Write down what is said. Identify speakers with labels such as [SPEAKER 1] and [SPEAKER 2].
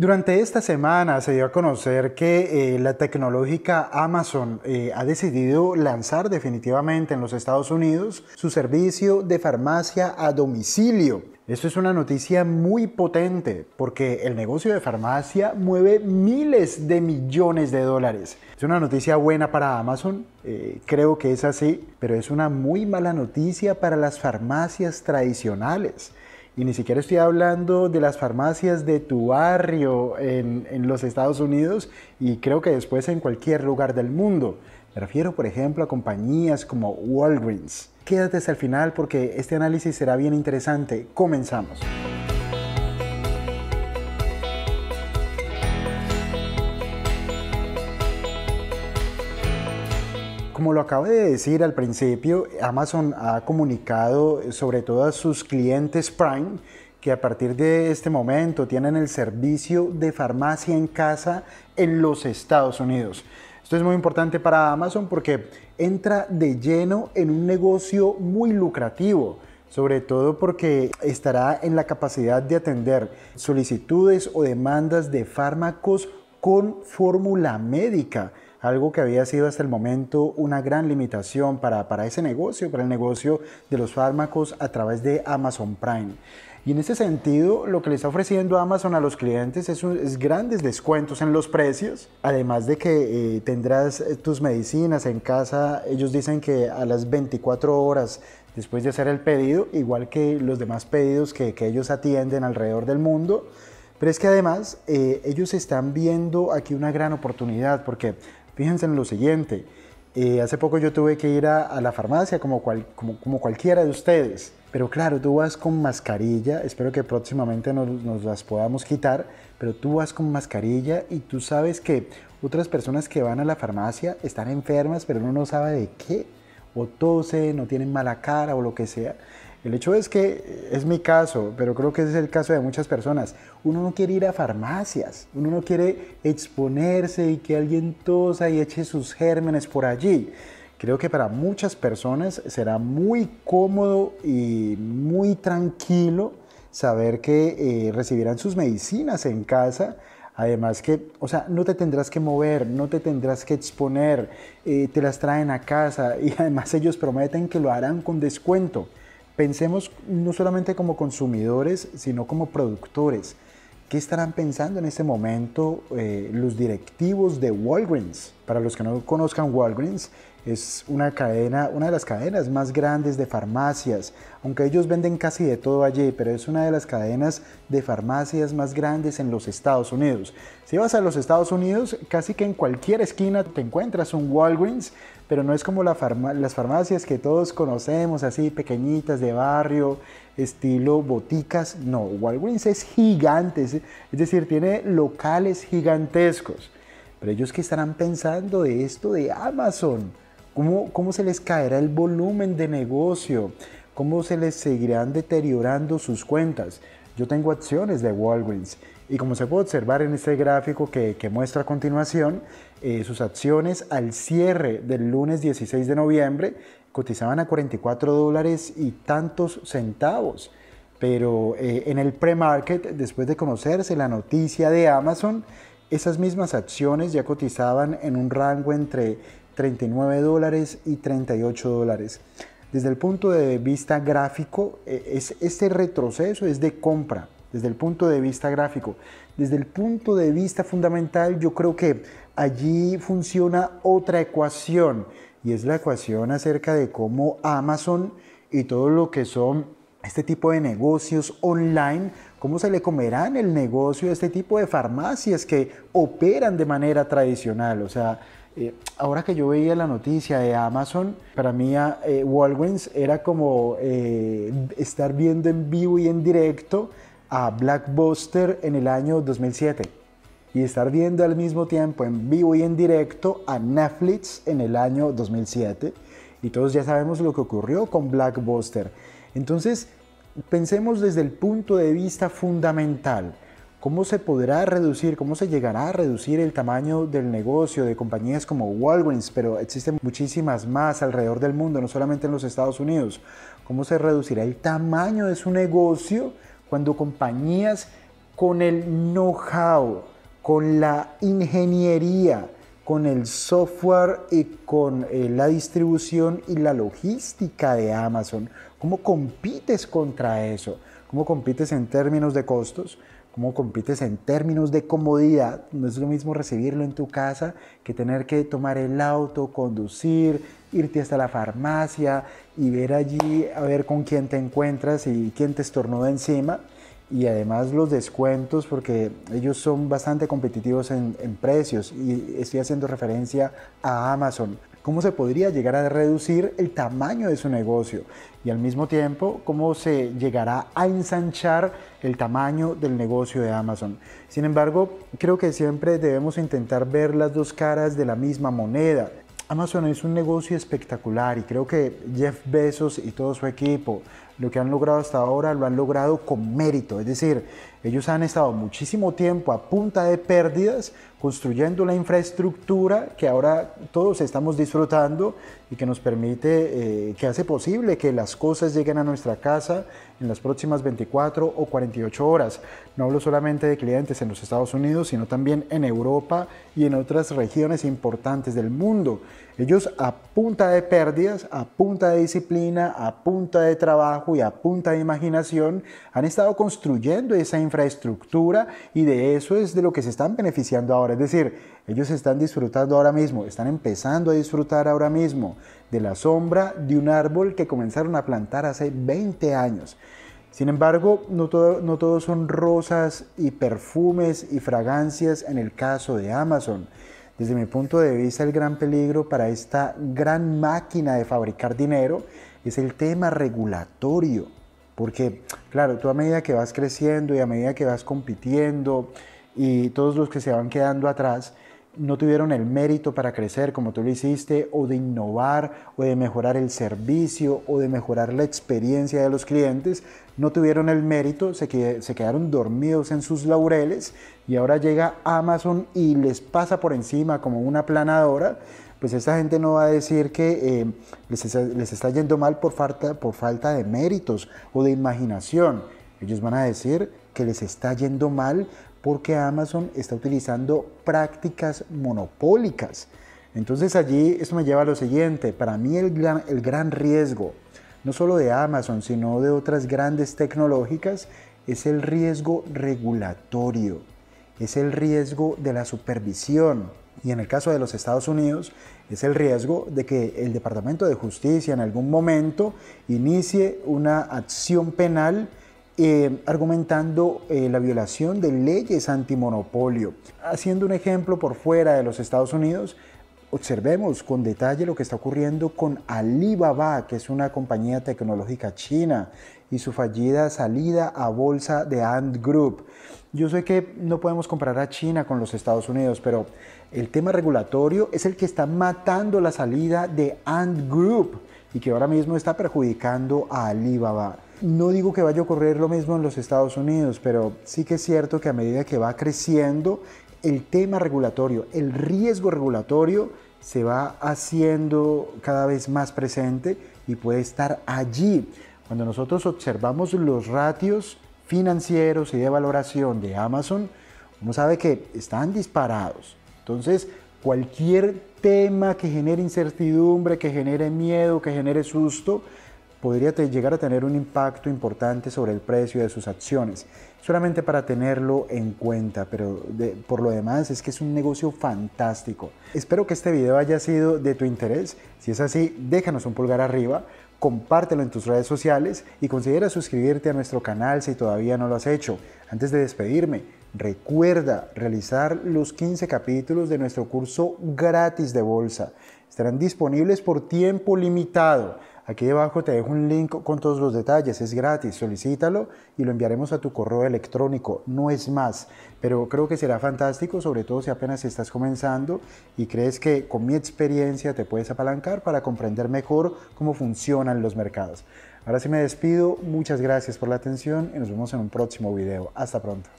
[SPEAKER 1] Durante esta semana se dio a conocer que eh, la tecnológica Amazon eh, ha decidido lanzar definitivamente en los Estados Unidos su servicio de farmacia a domicilio. Esto es una noticia muy potente porque el negocio de farmacia mueve miles de millones de dólares. Es una noticia buena para Amazon, eh, creo que es así, pero es una muy mala noticia para las farmacias tradicionales. Y ni siquiera estoy hablando de las farmacias de tu barrio en, en los Estados Unidos y creo que después en cualquier lugar del mundo. Me refiero, por ejemplo, a compañías como Walgreens. Quédate hasta el final porque este análisis será bien interesante. Comenzamos. Como lo acabo de decir al principio, Amazon ha comunicado eh, sobre todo a sus clientes Prime que a partir de este momento tienen el servicio de farmacia en casa en los Estados Unidos. Esto es muy importante para Amazon porque entra de lleno en un negocio muy lucrativo, sobre todo porque estará en la capacidad de atender solicitudes o demandas de fármacos con fórmula médica algo que había sido hasta el momento una gran limitación para, para ese negocio, para el negocio de los fármacos a través de Amazon Prime. Y en ese sentido, lo que le está ofreciendo Amazon a los clientes es, grandes descuentos en los precios, además de que eh, tendrás eh, tus medicinas en casa, ellos dicen que a las 24 horas después de hacer el pedido, igual que los demás pedidos que, ellos atienden alrededor del mundo. Pero es que además eh, ellos están viendo aquí una gran oportunidad porque Fíjense en lo siguiente, eh, hace poco yo tuve que ir a, la farmacia como, como, cualquiera de ustedes. Pero claro, tú vas con mascarilla, espero que próximamente nos, nos, las podamos quitar, pero tú vas con mascarilla y tú sabes que otras personas que van a la farmacia están enfermas, pero uno no sabe de qué, o tosen, o tienen mala cara, o lo que sea. El hecho es que es mi caso, pero creo que es el caso de muchas personas. Uno no quiere ir a farmacias, uno no quiere exponerse y que alguien tosa y eche sus gérmenes por allí. Creo que para muchas personas será muy cómodo y muy tranquilo saber que eh, recibirán sus medicinas en casa. Además que, o sea, no te tendrás que mover, no te tendrás que exponer, eh, te las traen a casa y además ellos prometen que lo harán con descuento. Pensemos no solamente como consumidores, sino como productores. ¿Qué estarán pensando en este momento eh, los directivos de Walgreens? Para los que no conozcan, Walgreens es una cadena, una de las cadenas más grandes de farmacias, aunque ellos venden casi de todo allí, pero es una de las cadenas de farmacias más grandes en los Estados Unidos. Si vas a los Estados Unidos, casi que en cualquier esquina te encuentras un Walgreens, pero no es como las farmacias que todos conocemos, así pequeñitas de barrio, estilo boticas. No, Walgreens es gigante, es decir, tiene locales gigantescos. Pero ellos que estarán pensando de esto de Amazon, ¿Cómo, se les caerá el volumen de negocio, cómo se les seguirán deteriorando sus cuentas. Yo tengo acciones de Walgreens y como se puede observar en este gráfico que, que muestra a continuación, eh, sus acciones al cierre del lunes 16 de noviembre cotizaban a 44 dólares y tantos centavos. Pero eh, en el pre-market, después de conocerse la noticia de Amazon, esas mismas acciones ya cotizaban en un rango entre 39 dólares y 38 dólares. Desde el punto de vista gráfico, e, es, este retroceso es de compra, desde el punto de vista gráfico. Desde el punto de vista fundamental, yo creo que allí funciona otra ecuación, y es la ecuación acerca de cómo Amazon y todo lo que son este tipo de negocios online ¿Cómo se le comerán el negocio a este tipo de farmacias que operan de manera tradicional? O sea, eh, ahora que yo veía la noticia de Amazon, para mí ah, eh, Walgreens era como eh, estar viendo en vivo y en directo a Blackbuster en el año 2007 y estar viendo al mismo tiempo en vivo y en directo a Netflix en el año 2007 y todos ya sabemos lo que ocurrió con Blackbuster. Entonces, pensemos desde el punto de vista fundamental. ¿Cómo se podrá reducir, cómo se llegará a reducir el tamaño del negocio de compañías como Walgreens, pero existen muchísimas más alrededor del mundo, no solamente en los Estados Unidos? ¿Cómo se reducirá el tamaño de su negocio cuando compañías con el know-how, con la ingeniería, con el software y con eh, la distribución y la logística de Amazon. ¿Cómo compites contra eso? ¿Cómo compites en términos de costos? ¿Cómo compites en términos de comodidad? No es lo mismo recibirlo en tu casa que tener que tomar el auto, conducir, irte hasta la farmacia y ver allí a ver con quién te encuentras y quién te estornuda encima y además los descuentos porque ellos son bastante competitivos en, precios y estoy haciendo referencia a Amazon. ¿Cómo se podría llegar a reducir el tamaño de su negocio? Y al mismo tiempo, ¿cómo se llegará a ensanchar el tamaño del negocio de Amazon? Sin embargo, creo que siempre debemos intentar ver las dos caras de la misma moneda. Amazon es un negocio espectacular y creo que Jeff Bezos y todo su equipo lo que han logrado hasta ahora lo han logrado con mérito, es decir, ellos han estado muchísimo tiempo a punta de pérdidas construyendo la infraestructura que ahora todos estamos disfrutando y que nos permite, eh, que hace posible que las cosas lleguen a nuestra casa en las próximas 24 o 48 horas. No hablo solamente de clientes en los Estados Unidos, sino también en Europa y en otras regiones importantes del mundo. Ellos a punta de pérdidas, a punta de disciplina, a punta de trabajo, y a punta de imaginación han estado construyendo esa infraestructura y de eso es de lo que se están beneficiando ahora. Es decir, ellos están disfrutando ahora mismo, están empezando a disfrutar ahora mismo de la sombra de un árbol que comenzaron a plantar hace 20 años. Sin embargo, no todo, no todo son rosas y perfumes y fragancias en el caso de Amazon. Desde mi punto de vista, el gran peligro para esta gran máquina de fabricar dinero es el tema regulatorio. Porque, claro, tú a medida que vas creciendo y a medida que vas compitiendo y todos los que se van quedando atrás, no tuvieron el mérito para crecer como tú lo hiciste, o de innovar, o de mejorar el servicio, o de mejorar la experiencia de los clientes, no tuvieron el mérito, se, quedaron dormidos en sus laureles y ahora llega Amazon y les pasa por encima como una planadora, pues esa gente no va a decir que eh, les, está, yendo mal por falta, por falta de méritos o de imaginación. Ellos van a decir que les está yendo mal porque Amazon está utilizando prácticas monopólicas. Entonces allí esto me lleva a lo siguiente, para mí el gran, el gran riesgo, no solo de Amazon, sino de otras grandes tecnológicas, es el riesgo regulatorio, es el riesgo de la supervisión. Y en el caso de los Estados Unidos, es el riesgo de que el Departamento de Justicia en algún momento inicie una acción penal Em, argumentando eh, la violación de leyes antimonopolio. Haciendo un ejemplo por fuera de los Estados Unidos, observemos con detalle lo que está ocurriendo con Alibaba, que es una compañía tecnológica china, y su fallida salida a bolsa de Ant Group. Yo sé que no podemos comparar a China con los Estados Unidos, pero el tema regulatorio es el que está matando la salida de Ant Group y que ahora mismo está perjudicando a Alibaba. No digo que vaya a ocurrir lo mismo en los Estados Unidos, pero sí que es cierto que a medida que va creciendo el tema regulatorio, el riesgo regulatorio se va haciendo cada vez más presente y puede estar allí. Cuando nosotros observamos los ratios financieros y de valoración de Amazon, uno sabe que están disparados. Entonces, cualquier tema que genere incertidumbre, que genere miedo, que genere susto, podría llegar a tener un impacto importante sobre el precio de sus acciones. Solamente para tenerlo en cuenta, pero por lo demás es que es un negocio fantástico. Espero que este video haya sido de tu interés. Si es así, déjanos un pulgar arriba, compártelo en tus redes sociales y considera suscribirte a nuestro canal si todavía no lo has hecho. Antes de despedirme, recuerda realizar los 15 capítulos de nuestro curso gratis de bolsa. Estarán disponibles por tiempo limitado Aquí debajo te dejo un link con todos los detalles, es gratis, solicítalo y lo enviaremos a tu correo electrónico, no es más, pero creo que será fantástico, sobre todo si apenas estás comenzando y crees que con mi experiencia te puedes apalancar para comprender mejor cómo funcionan los mercados. Ahora sí me despido, muchas gracias por la atención y nos vemos en un próximo video. Hasta pronto.